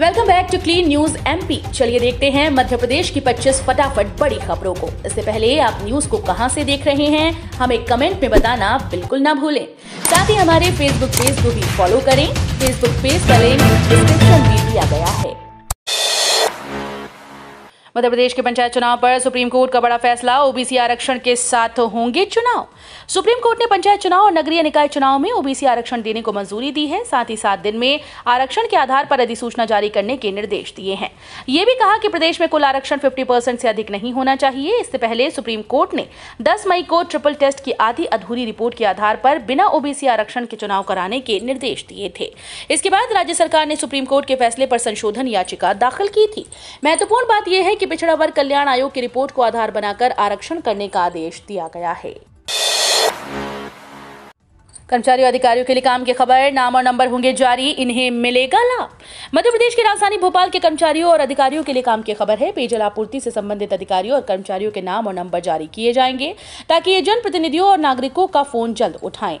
welcome back to clean news MP चलिए देखते हैं मध्य प्रदेश की 25 फटाफट बड़ी खबरों को इससे पहले आप न्यूज को कहां से देख रहे हैं हमें कमेंट में बताना बिल्कुल ना भूलें साथ ही हमारे फेसबुक पेज को भी फॉलो करें फेसबुक पेज का लिंक डिस्क्रिप्शन में दिया गया है मध्य प्रदेश के पंचायत चुनाव पर सुप्रीम कोर्ट का बड़ा फैसला ओबीसी आरक्षण के साथ होंगे चुनाव सुप्रीम कोर्ट ने पंचायत चुनाव और नगरीय निकाय चुनाव में ओबीसी आरक्षण देने को मंजूरी दी है साथ ही सात दिन में आरक्षण के आधार पर अधिसूचना जारी करने के निर्देश दिए हैं ये भी कहा कि प्रदेश में कुल आरक्षण फिफ्टी से अधिक नहीं होना चाहिए इससे पहले सुप्रीम कोर्ट ने दस मई को ट्रिपल टेस्ट की आधी अधूरी रिपोर्ट के आधार पर बिना ओबीसी आरक्षण के चुनाव कराने के निर्देश दिए थे इसके बाद राज्य सरकार ने सुप्रीम कोर्ट के फैसले पर संशोधन याचिका दाखिल की थी महत्वपूर्ण बात यह है कि पिछड़ा वर्ग कल्याण आयोग की रिपोर्ट को आधार बनाकर आरक्षण करने का आदेश दिया गया है कर्मचारियों अधिकारियों के लिए काम की खबर नाम और नंबर होंगे जारी इन्हें मिलेगा लाभ मध्य प्रदेश की राजधानी भोपाल के कर्मचारियों और अधिकारियों के लिए काम की खबर है पेयजल आपूर्ति से संबंधित अधिकारियों और कर्मचारियों के नाम और नंबर जारी किए जाएंगे ताकि ये जनप्रतिनिधियों और नागरिकों का फोन जल्द उठाएं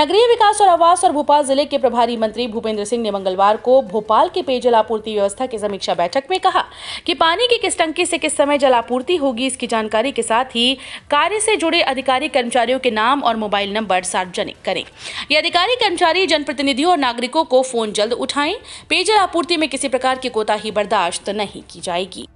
नगरीय विकास और आवास और भोपाल जिले के प्रभारी मंत्री भूपेंद्र सिंह ने मंगलवार को भोपाल के पेयजल आपूर्ति व्यवस्था की समीक्षा बैठक में कहा कि पानी की किस टंकी से किस समय जल आपूर्ति होगी इसकी जानकारी के साथ ही कार्य से जुड़े अधिकारी कर्मचारियों के नाम और मोबाइल नंबर सार्वजनिक करें ये अधिकारी कर्मचारी जनप्रतिनिधियों और नागरिकों को फोन जल्द उठाएं पेयजल आपूर्ति में किसी प्रकार की कोताही बर्दाश्त नहीं की जाएगी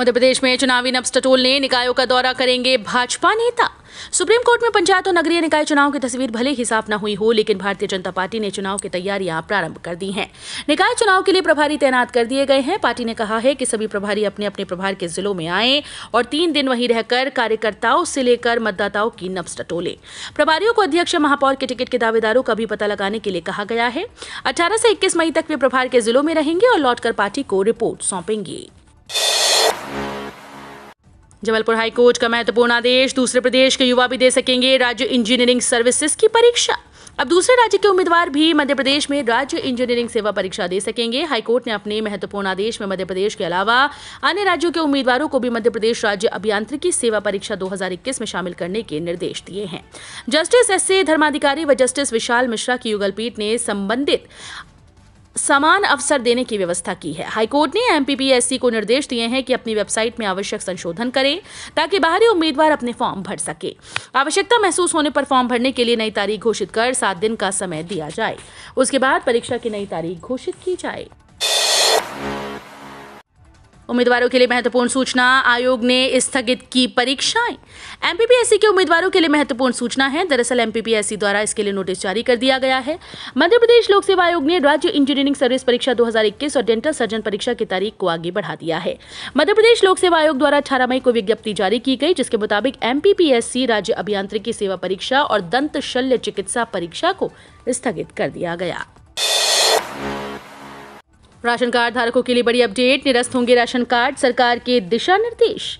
मध्य प्रदेश में चुनावी नब्स ने निकायों का दौरा करेंगे भाजपा नेता सुप्रीम कोर्ट में पंचायत और नगरीय निकाय चुनाव की तस्वीर भले ही साफ न हुई हो लेकिन भारतीय जनता पार्टी ने चुनाव की तैयारियां प्रारंभ कर दी हैं निकाय चुनाव के लिए प्रभारी तैनात कर दिए गए हैं पार्टी ने कहा है कि सभी प्रभारी अपने अपने प्रभार के जिलों में आए और तीन दिन वहीं रहकर कार्यकर्ताओं से लेकर मतदाताओं की नब्स टटोले प्रभारियों को अध्यक्ष महापौर के टिकट के दावेदारों का भी पता लगाने के लिए कहा गया है अठारह से इक्कीस मई तक वे प्रभार के जिलों में रहेंगे और लौटकर पार्टी को रिपोर्ट सौंपेंगे जबलपुर हाई कोर्ट का महत्वपूर्ण आदेश दूसरे प्रदेश के युवा भी दे सकेंगे राज्य इंजीनियरिंग सर्विसेज की परीक्षा अब दूसरे राज्य के उम्मीदवार भी मध्य प्रदेश में राज्य इंजीनियरिंग सेवा परीक्षा दे सकेंगे हाईकोर्ट ने अपने महत्वपूर्ण आदेश में मध्य प्रदेश के अलावा अन्य राज्यों के उम्मीदवारों को भी मध्य प्रदेश राज्य अभियांत्रिकी सेवा परीक्षा 2021 में शामिल करने के निर्देश दिए हैं जस्टिस एस ए धर्माधिकारी व जस्टिस विशाल मिश्रा की युगलपीठ ने संबंधित समान अवसर देने की व्यवस्था की है हाईकोर्ट ने एम को निर्देश दिए हैं कि अपनी वेबसाइट में आवश्यक संशोधन करें ताकि बाहरी उम्मीदवार अपने फॉर्म भर सके आवश्यकता महसूस होने पर फॉर्म भरने के लिए नई तारीख घोषित कर सात दिन का समय दिया जाए उसके बाद परीक्षा की नई तारीख घोषित की जाए उम्मीदवारों के लिए महत्वपूर्ण सूचना आयोग ने स्थगित की परीक्षाएं एमपीपीएससी के उम्मीदवारों के लिए महत्वपूर्ण सूचना है दरअसल एमपीपीएससी द्वारा इसके लिए नोटिस जारी कर दिया गया है मध्य प्रदेश लोक सेवा आयोग ने राज्य इंजीनियरिंग सर्विस परीक्षा 2021 और डेंटल सर्जन परीक्षा की तारीख को आगे बढ़ा दिया है मध्य प्रदेश लोक सेवा आयोग द्वारा अठारह मई को विज्ञप्ति जारी की गई जिसके मुताबिक एमपीपीएससी राज्य अभियांत्रिकी सेवा परीक्षा और दंत शल्य चिकित्सा परीक्षा को स्थगित कर दिया गया राशन कार्ड धारकों के लिए बड़ी अपडेट निरस्त होंगे राशन कार्ड सरकार के दिशा निर्देश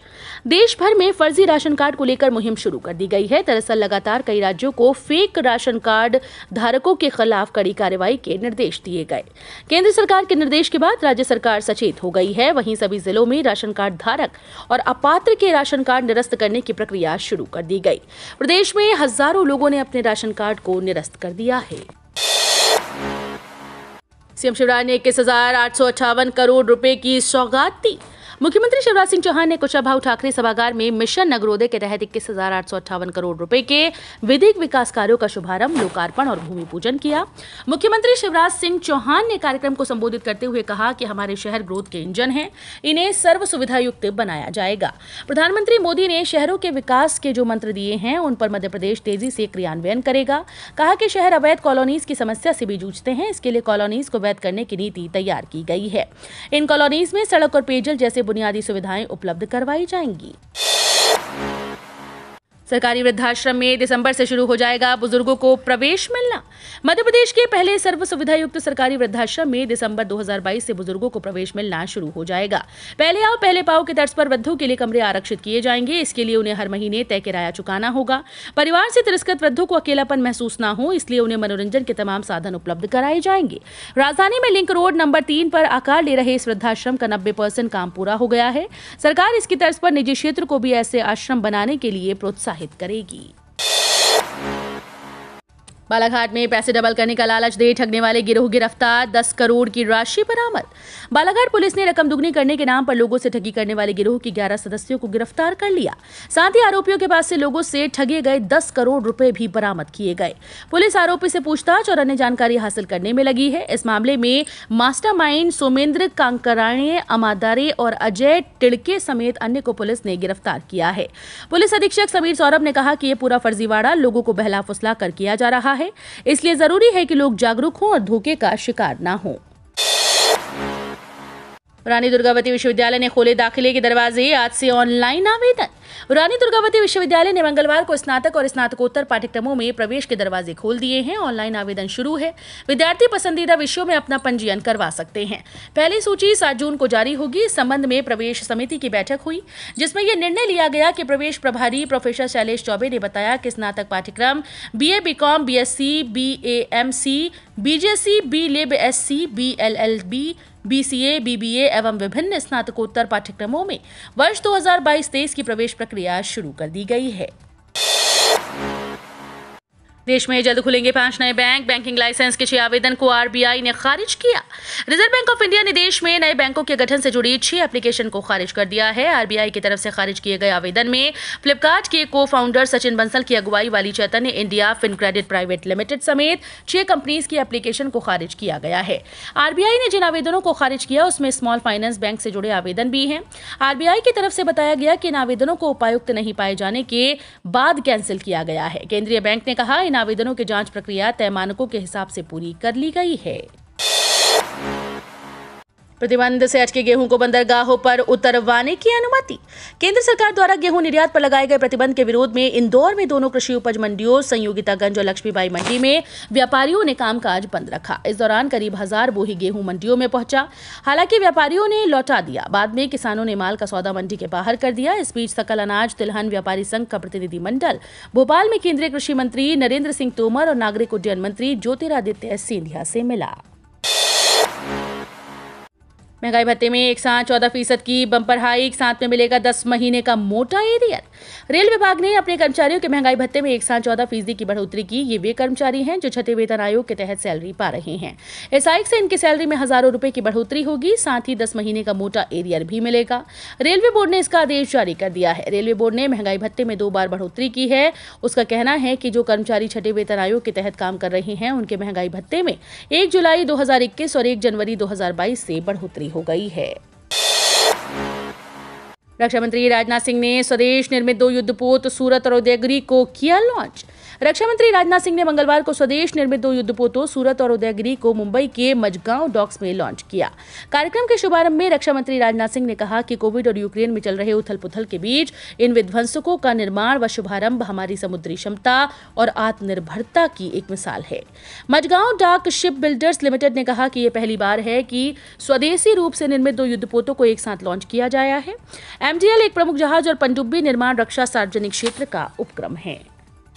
देश भर में फर्जी राशन कार्ड को लेकर मुहिम शुरू कर दी गई है दरअसल लगातार कई राज्यों को फेक राशन कार्ड धारकों के खिलाफ कड़ी कार्रवाई के निर्देश दिए गए केंद्र सरकार के निर्देश के बाद राज्य सरकार सचेत हो गई है वहीं सभी जिलों में राशन कार्ड धारक और अपात्र के राशन कार्ड निरस्त करने की प्रक्रिया शुरू कर दी गई प्रदेश में हजारों लोगों ने अपने राशन कार्ड को निरस्त कर दिया है सीएम शिवराज ने इक्कीस हजार आठ सौ करोड़ रुपए की सौगात दी मुख्यमंत्री शिवराज सिंह चौहान ने कुशाभाऊ ठाकरे सभागार में मिशन नगरोदय के तहत इक्कीस करोड़ रुपए के विधिक विकास कार्यो का शुभारंभ लोकार्पण और भूमि पूजन किया मुख्यमंत्री शिवराज सिंह चौहान ने कार्यक्रम को संबोधित करते हुए कहा कि हमारे शहर ग्रोथ के इंजन है इन्हें सर्व सुविधा युक्त बनाया जाएगा प्रधानमंत्री मोदी ने शहरों के विकास के जो मंत्र दिए हैं उन पर मध्य प्रदेश तेजी से क्रियान्वयन करेगा कहा कि शहर अवैध कॉलोनीज की समस्या से भी जूझते हैं इसके लिए कॉलोनीज को वैध करने की नीति तैयार की गई है इन कॉलोनीज में सड़क और पेयजल जैसे बुनियादी सुविधाएं उपलब्ध करवाई जाएंगी सरकारी वृद्धाश्रम में दिसंबर से शुरू हो जाएगा बुजुर्गों को प्रवेश मिलना मध्य प्रदेश के पहले सर्व सुविधा युक्त सरकारी वृद्धाश्रम में दिसंबर 2022 से बुजुर्गों को प्रवेश मिलना शुरू हो जाएगा पहले आओ पहले पाओ के तर्ज पर वृद्धों के लिए कमरे आरक्षित किए जाएंगे इसके लिए उन्हें हर महीने तय किराया चुकाना होगा परिवार से तिरस्कृत वृद्धों को अकेलापन महसूस न हो इसलिए उन्हें मनोरंजन के तमाम साधन उपलब्ध कराए जाएंगे राजधानी में लिंक रोड नंबर तीन पर आकार ले रहे इस वृद्धाश्रम का नब्बे काम पूरा हो गया है सरकार इसकी तर्ज पर निजी क्षेत्र को भी ऐसे आश्रम बनाने के लिए प्रोत्साहित प्रोत्साहित करेगी बालाघाट में पैसे डबल करने का लालच दे ठगने वाले गिरोह गिरफ्तार दस करोड़ की राशि बरामद बालाघाट पुलिस ने रकम दुगनी करने के नाम पर लोगों से ठगी करने वाले गिरोह के ग्यारह सदस्यों को गिरफ्तार कर लिया साथ ही आरोपियों के पास से लोगों से ठगे गए दस करोड़ रुपए भी बरामद किए गए पुलिस आरोपी से पूछताछ और अन्य जानकारी हासिल करने में लगी है इस मामले में मास्टर सोमेंद्र कांकराणे अमादारे और अजय टिड़के समेत अन्य को पुलिस ने गिरफ्तार किया है पुलिस अधीक्षक समीर सौरभ ने कहा कि यह पूरा फर्जीवाड़ा लोगों को बहला फुसला कर किया जा रहा है है इसलिए जरूरी है कि लोग जागरूक हों और धोखे का शिकार न हो रानी दुर्गावती विश्वविद्यालय ने खोले दाखिले के दरवाजे आज से ऑनलाइन आवेदन रानी दुर्गावती विश्वविद्यालय ने मंगलवार को स्नातक और स्नातकोत्तर पाठ्यक्रमों में प्रवेश के दरवाजे खोल दिए हैं ऑनलाइन आवेदन शुरू है विद्यार्थी पसंदीदा विषयों में अपना पंजीयन करवा सकते हैं पहली सूची सात जून को जारी होगी इस संबंध में प्रवेश समिति की बैठक हुई जिसमें यह निर्णय लिया गया कि प्रवेश प्रभारी प्रोफेसर शैलेश चौबे ने बताया कि स्नातक पाठ्यक्रम B A B com B S C B A M C BJC B lib S C B L L B B C B BBA एवं विभिन्न स्नातकोत्तर पाठ्यक्रमों में वर्ष 2022-23 की प्रवेश प्रक्रिया शुरू कर दी गई है देश में जल्द खुलेंगे पांच नए बैंक बैंकिंग लाइसेंस के छह आवेदन को आरबीआई ने खारिज किया रिजर्व बैंक ऑफ इंडिया ने देश में नए बैंकों के गठन से जुड़ी छह एप्लीकेशन को खारिज कर दिया है आरबीआई की तरफ से खारिज किए गए आवेदन में फ्लिपकार्ट के को फाउंडर सचिन बंसल की अगुवाई वाली Chaitanya India fin credit private limited समेत छह कंपनीज की एप्लीकेशन को खारिज किया गया है आरबीआई ने जिन आवेदनों को खारिज किया उसमें स्मॉल फाइनेंस बैंक से जुड़े आवेदन भी हैं आरबीआई की तरफ से बताया गया कि इन आवेदनों को उपायुक्त नहीं पाए जाने के बाद कैंसिल किया गया है केंद्रीय बैंक ने कहा इन आवेदनों की जांच प्रक्रिया तय मानकों के हिसाब से पूरी कर ली गई है प्रतिबंध से अटके गेहूं को बंदरगाहों पर उतरवाने की अनुमति केंद्र सरकार द्वारा गेहूं निर्यात पर लगाए गए प्रतिबंध के विरोध में इंदौर में दोनों कृषि उपज मंडियों संयोगितागंज और लक्ष्मीबाई मंडी में व्यापारियों ने कामकाज बंद रखा इस दौरान करीब हजार बोही गेहूं मंडियों में पहुंचा हालांकि व्यापारियों ने लौटा दिया बाद में किसानों ने माल का सौदा मंडी के बाहर कर दिया इस बीच सकल अनाज तिलहन व्यापारी संघ का प्रतिनिधि मंडल भोपाल में केंद्रीय कृषि मंत्री नरेंद्र सिंह तोमर और नागरिक उड्डयन मंत्री ज्योतिरादित्य सिंधिया से मिला महंगाई भत्ते में एक साथ चौदह फीसद की बम्पर हाइक साथ में मिलेगा दस महीने का मोटा एरियर रेल विभाग ने अपने कर्मचारियों के महंगाई भत्ते में एक साथ चौदह फीसदी की बढ़ोतरी की ये वे कर्मचारी हैं जो छठे वेतन आयोग के तहत सैलरी पा रहे हैं इस आयोग से इनकी सैलरी में हजारों रुपए की बढ़ोतरी होगी साथ ही दस महीने का मोटा एरियर भी मिलेगा रेलवे बोर्ड ने इसका आदेश जारी कर दिया है रेलवे बोर्ड ने महंगाई भत्ते में दो बार बढ़ोतरी की है उसका कहना है कि जो कर्मचारी छठे वेतन आयोग के तहत काम कर रहे हैं उनके महंगाई भत्ते में एक जुलाई दो और एक जनवरी दो से बढ़ोतरी पूरी हो गई है रक्षा मंत्री राजनाथ सिंह ने स्वदेश निर्मित दो युद्धपोत सूरत और उदयगिरी को किया लॉन्च रक्षा मंत्री राजनाथ सिंह ने मंगलवार को स्वदेश निर्मित दो युद्धपोतों सूरत और उदयगिरी को मुंबई के मजगांव डॉक्स में लॉन्च किया कार्यक्रम के शुभारंभ में रक्षा मंत्री राजनाथ सिंह ने कहा कि कोविड और यूक्रेन में चल रहे उथल पुथल के बीच इन विध्वंसकों का निर्माण व शुभारंभ हमारी समुद्री क्षमता और आत्मनिर्भरता की एक मिसाल है Mazagon dock ship builders limited ने कहा कि यह पहली बार है कि स्वदेशी रूप से निर्मित दो युद्धपोतों को एक साथ लॉन्च किया जाया है एमडीएल एक प्रमुख जहाज और पनडुब्बी निर्माण रक्षा सार्वजनिक क्षेत्र का उपक्रम है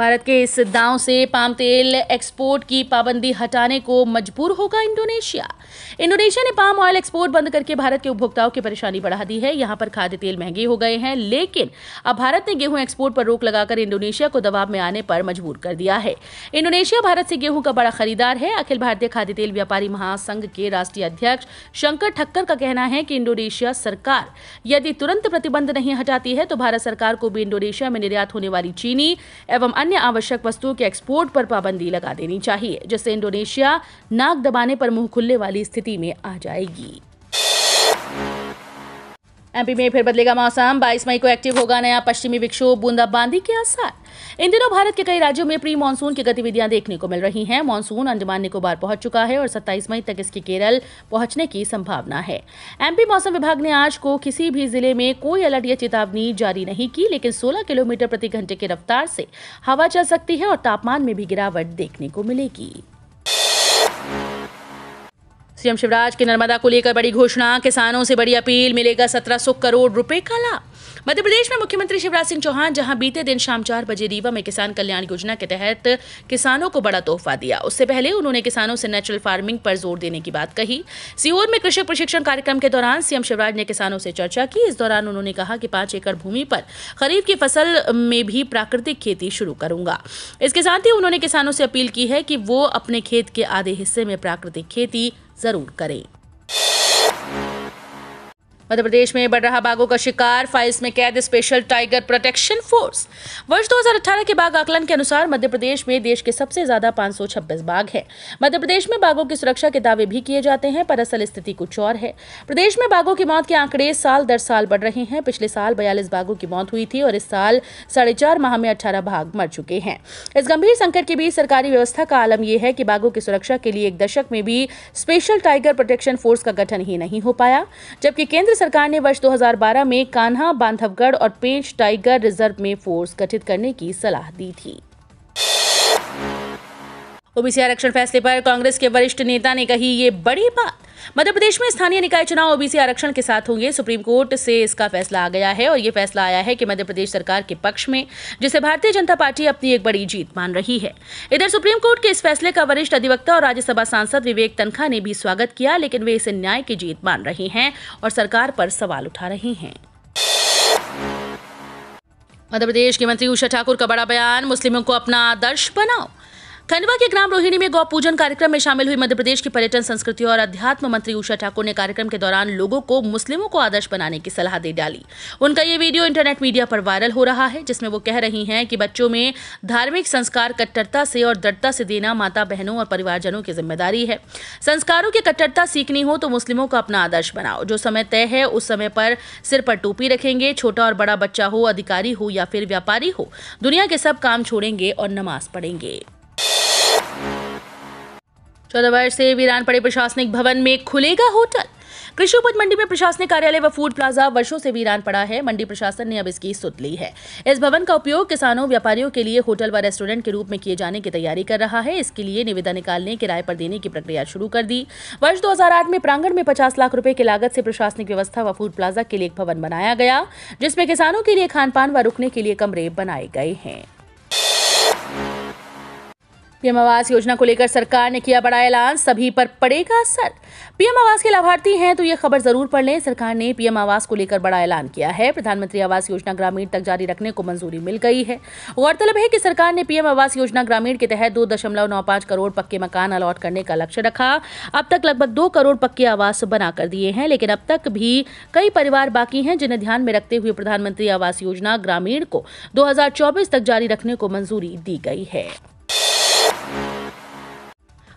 भारत के इस दांव से पाम तेल एक्सपोर्ट की पाबंदी हटाने को मजबूर होगा इंडोनेशिया इंडोनेशिया ने पाम ऑयल एक्सपोर्ट बंद करके भारत के उपभोक्ताओं की परेशानी बढ़ा दी है यहां पर खाद्य तेल महंगे हो गए हैं लेकिन अब भारत ने गेहूं एक्सपोर्ट पर रोक लगाकर इंडोनेशिया को दबाव में आने पर मजबूर कर दिया है इंडोनेशिया भारत से गेहूं का बड़ा खरीदार है अखिल भारतीय खाद्य तेल व्यापारी महासंघ के राष्ट्रीय अध्यक्ष शंकर ठक्कर का कहना है कि इंडोनेशिया सरकार यदि तुरंत प्रतिबंध नहीं हटाती है तो भारत सरकार को भी इंडोनेशिया में निर्यात होने वाली चीनी एवं अन्य अन्य आवश्यक वस्तुओं के एक्सपोर्ट पर पाबंदी लगा देनी चाहिए जिससे इंडोनेशिया नाक दबाने पर मुंह खुलने वाली स्थिति में आ जाएगी एमपी में फिर बदलेगा मौसम 22 मई को एक्टिव होगा नया पश्चिमी विक्षोभ बूंदाबांदी के आसार इन दिनों भारत के कई राज्यों में प्री मानसून की गतिविधियां देखने को मिल रही हैं मानसून अंडमान निकोबार पहुंच चुका है और 27 मई तक इसके केरल पहुंचने की संभावना है एमपी मौसम विभाग ने आज को किसी भी जिले में कोई अलर्ट या चेतावनी जारी नहीं की लेकिन सोलह किलोमीटर प्रति घंटे की रफ्तार से हवा चल सकती है और तापमान में भी गिरावट देखने को मिलेगी सीएम शिवराज की नर्मदा को लेकर बड़ी घोषणा किसानों से बड़ी अपील मिलेगा सत्रह करोड़ रुपए का लाभ मध्य प्रदेश में मुख्यमंत्री शिवराज सिंह चौहान जहां बीते दिन शाम चार बजे रीवा में किसान कल्याण योजना के तहत किसानों को बड़ा तोहफा दिया उससे पहले उन्होंने किसानों से नेचुरल फार्मिंग पर जोर देने की बात कही सीहोर में कृषि प्रशिक्षण कार्यक्रम के दौरान सीएम शिवराज ने किसानों से चर्चा की इस दौरान उन्होंने कहा कि पांच एकड़ भूमि पर खरीफ की फसल में भी प्राकृतिक खेती शुरू करूंगा इसके साथ ही उन्होंने किसानों से अपील की है कि वो अपने खेत के आधे हिस्से में प्राकृतिक खेती जरूर करें मध्य प्रदेश में बढ़ रहा बाघों का शिकार फाइल्स में कैद स्पेशल टाइगर प्रोटेक्शन फोर्स वर्ष 2018 के बाघ आकलन के अनुसार मध्य प्रदेश में देश के सबसे ज्यादा 526 बाघ हैं मध्य प्रदेश में बाघों की सुरक्षा के दावे भी किए जाते हैं पर असल स्थिति कुछ और है प्रदेश में बाघों की मौत के आंकड़े साल दर साल बढ़ रहे हैं पिछले साल बयालीस बाघों की मौत हुई थी और इस साल साढ़े चार माह में अठारह बाघ मर चुके हैं इस गंभीर संकट के बीच सरकारी व्यवस्था का आलम यह है कि बाघों की सुरक्षा के लिए एक दशक में भी स्पेशल टाइगर प्रोटेक्शन फोर्स का गठन ही नहीं हो पाया जबकि केंद्र सरकार ने वर्ष 2012 में कान्हा बांधवगढ़ और पेंच टाइगर रिजर्व में फोर्स गठित करने की सलाह दी थी ओबीसी आरक्षण फैसले पर कांग्रेस के वरिष्ठ नेता ने कही ये बड़ी बात मध्य प्रदेश में स्थानीय निकाय चुनाव ओबीसी आरक्षण के साथ होंगे सुप्रीम कोर्ट से इसका फैसला आ गया है और ये फैसला आया है कि मध्य प्रदेश सरकार के पक्ष में जिसे भारतीय जनता पार्टी अपनी एक बड़ी जीत मान रही है इधर सुप्रीम कोर्ट के इस फैसले का वरिष्ठ अधिवक्ता और राज्यसभा सांसद विवेक तनखा ने भी स्वागत किया लेकिन वे इसे न्याय की जीत मान रहे हैं और सरकार पर सवाल उठा रहे हैं मध्य प्रदेश के मंत्री उषा ठाकुर का बड़ा बयान मुस्लिमों को अपना आदर्श बनाओ खंडवा के ग्राम रोहिणी में गौ पूजन कार्यक्रम में शामिल हुई मध्य प्रदेश की पर्यटन संस्कृति और अध्यात्म मंत्री उषा ठाकुर ने कार्यक्रम के दौरान लोगों को मुस्लिमों को आदर्श बनाने की सलाह दे डाली उनका ये वीडियो इंटरनेट मीडिया पर वायरल हो रहा है जिसमें वो कह रही हैं कि बच्चों में धार्मिक संस्कार कट्टरता से और दृढ़ता से देना माता बहनों और परिवारजनों की जिम्मेदारी है संस्कारों की कट्टरता सीखनी हो तो मुस्लिमों का अपना आदर्श बनाओ जो समय तय है उस समय पर सिर पर टोपी रखेंगे छोटा और बड़ा बच्चा हो अधिकारी हो या फिर व्यापारी हो दुनिया के सब काम छोड़ेंगे और नमाज पढ़ेंगे चौदह वर्ष से वीरान पड़े प्रशासनिक भवन में खुलेगा होटल कृषि उपज मंडी में प्रशासनिक कार्यालय व फूड प्लाजा वर्षों से वीरान पड़ा है मंडी प्रशासन ने अब इसकी सुध ली है इस भवन का उपयोग किसानों व्यापारियों के लिए होटल व रेस्टोरेंट के रूप में किए जाने की तैयारी कर रहा है इसके लिए निविदा निकालने किराए पर देने की प्रक्रिया शुरू कर दी वर्ष दो में प्रांगण में पचास लाख रूपये की लागत से प्रशासनिक व्यवस्था व फूड प्लाजा के लिए एक भवन बनाया गया जिसमें किसानों के लिए खान पान व रुकने के लिए कमरे बनाए गए हैं पीएम आवास योजना को लेकर सरकार ने किया बड़ा ऐलान सभी पर पड़ेगा असर पीएम आवास के लाभार्थी हैं तो ये खबर जरूर पढ़ लें सरकार ने पीएम आवास को लेकर बड़ा ऐलान किया है प्रधानमंत्री आवास योजना ग्रामीण तक जारी रखने को मंजूरी मिल गई है गौरतलब है कि सरकार ने पीएम आवास योजना ग्रामीण के तहत दो दशमलव नौ करोड़ पक्के मकान अलॉट करने का लक्ष्य रखा अब तक लगभग दो करोड़ पक्के आवास बना कर दिए हैं लेकिन अब तक भी कई परिवार बाकी हैं जिन्हें ध्यान में रखते हुए प्रधानमंत्री आवास योजना ग्रामीण को दो तक जारी रखने को मंजूरी दी गई है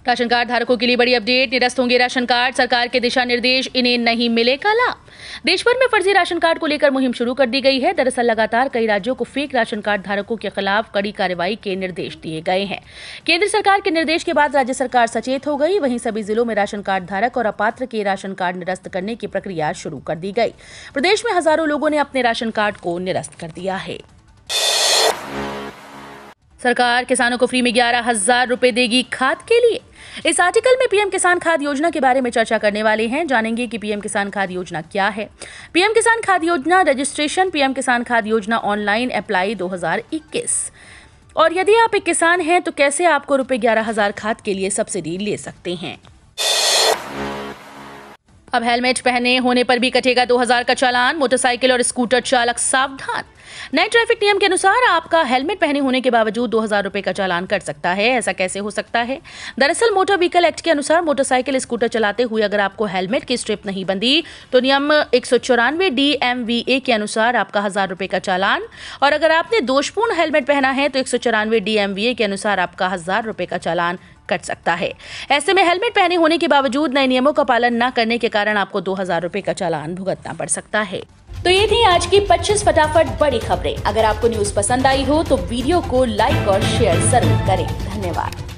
राशन कार्ड धारकों के लिए बड़ी अपडेट निरस्त होंगे राशन कार्ड सरकार के दिशा निर्देश इन्हें नहीं मिलेगा लाभ देश भर में फर्जी राशन कार्ड को लेकर मुहिम शुरू कर दी गई है दरअसल लगातार कई राज्यों को फेक राशन कार्ड धारकों के खिलाफ कड़ी कार्रवाई के निर्देश दिए गए हैं केंद्र सरकार के निर्देश के बाद राज्य सरकार सचेत हो गई वहीं सभी जिलों में राशन कार्ड धारक और अपात्र के राशन कार्ड निरस्त करने की प्रक्रिया शुरू कर दी गई प्रदेश में हजारों लोगों ने अपने राशन कार्ड को निरस्त कर दिया है सरकार किसानों को फ्री में ग्यारह हजार रुपए देगी खाद के लिए इस आर्टिकल में पीएम किसान खाद योजना के बारे में चर्चा करने वाले हैं जानेंगे कि पीएम किसान खाद योजना क्या है पीएम किसान खाद योजना रजिस्ट्रेशन पीएम किसान खाद योजना ऑनलाइन अप्लाई 2021 और यदि आप एक किसान हैं तो कैसे आपको रुपए ग्यारह हजार खाद के लिए सब्सिडी ले सकते हैं अब हेलमेट पहने होने पर भी कटेगा 2000 का चालान मोटरसाइकिल और स्कूटर चालक सावधान नए ट्रैफिक नियम के अनुसार आपका हेलमेट पहने होने के बावजूद दो हजार रुपए का चालान कट सकता है ऐसा कैसे हो सकता है दरअसल मोटर व्हीकल एक्ट के अनुसार मोटरसाइकिल स्कूटर चलाते हुए अगर आपको हेलमेट की स्ट्रिप नहीं बंधी तो नियम एक सौ चौरानवे डी एम वी ए के अनुसार आपका हजार रुपए का चालान और अगर आपने दोषपूर्ण हेलमेट पहना है तो एक सौ चौरानवे डी एम वी ए के अनुसार आपका हजार रुपए का चालान कर सकता है ऐसे में हेलमेट पहने होने के बावजूद नए नियमों का पालन न करने के कारण आपको दो हजार का चालान भुगतना पड़ सकता है तो ये थी आज की 25 फटाफट बड़ी खबरें अगर आपको न्यूज पसंद आई हो तो वीडियो को लाइक और शेयर जरूर करें धन्यवाद